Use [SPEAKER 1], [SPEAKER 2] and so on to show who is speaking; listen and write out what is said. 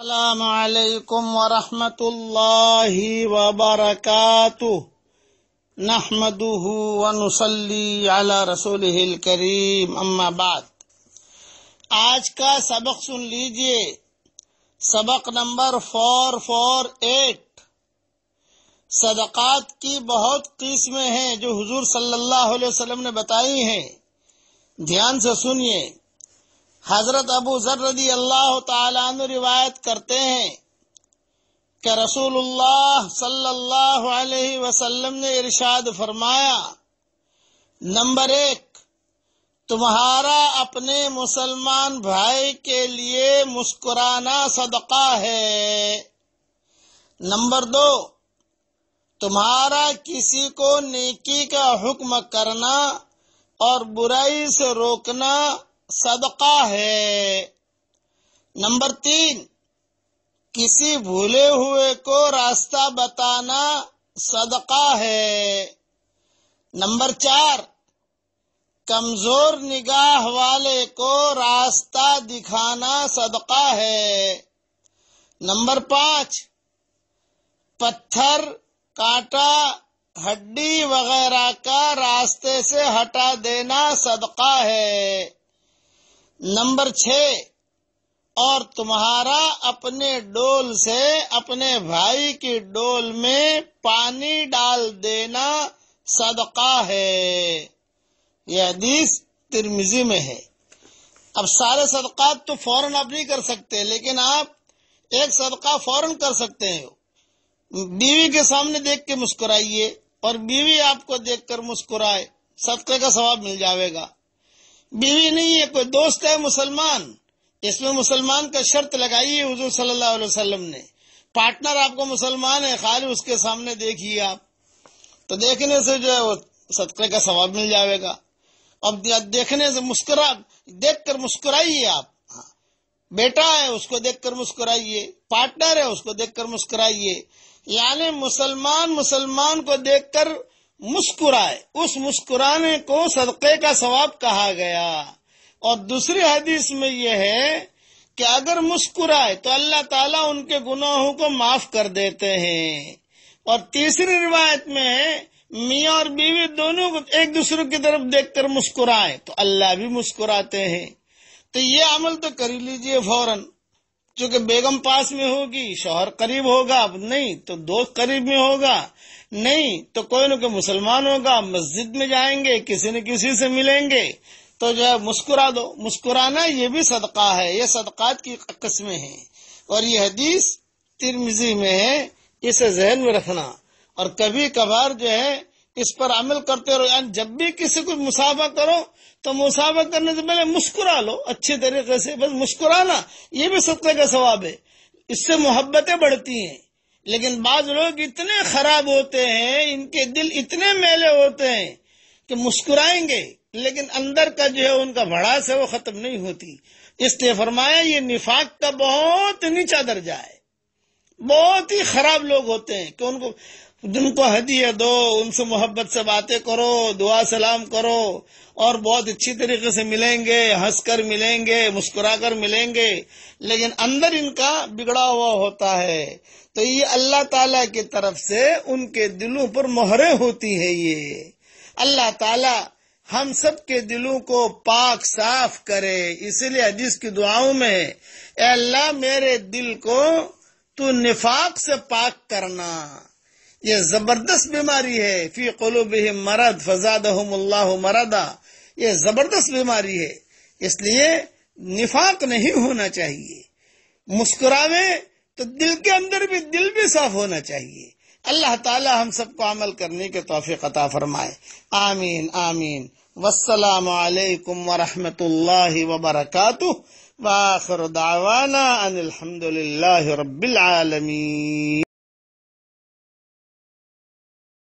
[SPEAKER 1] السلام علیکم ورحمۃ اللہ وبرکاتہ نحمده ونصلي على رسوله الكريم اما بعد آج کا سبق سن لیجئے سبق نمبر 448 صدقات کی بہت قسمیں ہیں جو حضور صلی اللہ علیہ وسلم نے بتائی ہیں دھیان سے سنیے حضرت ابو ذر رضی اللہ تعالیٰ عنہ روایت کرتے ہیں کہ رسول اللہ صلی اللہ علیہ وسلم نے ارشاد فرمایا نمبر ایک تمہارا اپنے مسلمان بھائی کے لیے مسکرانا صدقہ ہے نمبر دو تمہارا کسی کو نیکی کا حکم کرنا اور برائی سے روکنا صدقہ ہے نمبر تین کسی بھولے ہوئے کو راستہ بتانا صدقہ ہے نمبر چار کمزور نگاہ والے کو راستہ دکھانا صدقہ ہے نمبر پانچ پتھر کاٹا ہڈی وغیرہ کا راستے سے ہٹا دینا صدقہ ہے نمبر چھ اور تمہارا اپنے ڈول سے اپنے بھائی کی ڈول میں پانی ڈال دینا صدقہ ہے یہ حدیث میں ہے اب سارے صدقات تو فوراً اب نہیں کر سکتے لیکن آپ ایک صدقہ فوراً کر سکتے ہیں بیوی کے سامنے دیکھ کے مسکرائیے اور بیوی آپ کو دیکھ کر مسکرائے صدقے کا ثواب مل جاوے گا بیوی نہیں ہے کوئی دوست ہے مسلمان اس میں مسلمان کا شرط لگائیے حضور صلی اللہ علیہ وسلم نے پارٹنر آپ کو مسلمان ہے خالی اس کے سامنے دیکھیے آپ تو دیکھنے سے جو ہے وہ صدقے کا ثواب مل جائے گا اب دیکھنے سے مسکرا دیکھ کر مسکرائیے آپ ہاں۔ بیٹا ہے اس کو دیکھ کر مسکرائیے پارٹنر ہے اس کو دیکھ کر مسکرائیے یعنی مسلمان مسلمان کو دیکھ کر مسکرائے اس مسکرانے کو صدقے کا ثواب کہا گیا اور دوسری حدیث میں یہ ہے کہ اگر مسکرائے تو اللہ تعالیٰ ان کے گناہوں کو معاف کر دیتے ہیں اور تیسری روایت میں میاں اور بیوی دونوں ایک دوسرے کی طرف دیکھ کر مسکرائے تو اللہ بھی مسکراتے ہیں تو یہ عمل تو کر لیجئے فوراً چونکہ بیگم پاس میں ہوگی شوہر قریب ہوگا نہیں تو دوست قریب میں ہوگا نہیں تو کوئی نہ کوئی مسلمان ہوگا مسجد میں جائیں گے کسی نہ کسی سے ملیں گے تو جو ہے مسکرا دو مسکرانا یہ بھی صدقہ ہے یہ صدقات کی قسمیں ہیں اور یہ حدیث ترمزی میں ہے اسے ذہن میں رکھنا اور کبھی کبھار جو ہے اس پر عمل کرتے رہو یعنی جب بھی کسی کو مسافہ کرو تو مسافہ کرنے سے پہلے مسکرا لو اچھے طریقے سے بس مسکرانا یہ بھی ستنے کا ثواب ہے اس سے محبتیں بڑھتی ہیں لیکن بعض لوگ اتنے خراب ہوتے ہیں ان کے دل اتنے میلے ہوتے ہیں کہ مسکرائیں گے لیکن اندر کا جو ہے ان کا بڑا سے وہ ختم نہیں ہوتی اس نے فرمایا یہ نفاق کا بہت نیچا درجہ ہے بہت ہی خراب لوگ ہوتے ہیں کہ ان کو جن کو حدیت دو ان سے محبت سے باتیں کرو دعا سلام کرو اور بہت اچھی طریقے سے ملیں گے ہنس کر ملیں گے مسکرا کر ملیں گے لیکن اندر ان کا بگڑا ہوا ہوتا ہے تو یہ اللہ تعالی کی طرف سے ان کے دلوں پر مہرے ہوتی ہے یہ اللہ تعالی ہم سب کے دلوں کو پاک صاف کرے اسی لیے حدیث کی دعاؤں میں اے اللہ میرے دل کو تو نفاق سے پاک کرنا یہ زبردست بیماری ہے فی قلوبہم مرد فزادہم اللہ مردہ یہ زبردست بیماری ہے اس لیے نفاق نہیں ہونا چاہیے مسکراوے تو دل کے اندر بھی دل بھی صاف ہونا چاہیے اللہ تعالی ہم سب کو عمل کرنے کے توفیق عطا فرمائے آمین آمین والسلام علیکم ورحمۃ اللہ وبرکاتہ دعوانا الحمد الحمدللہ رب العالمین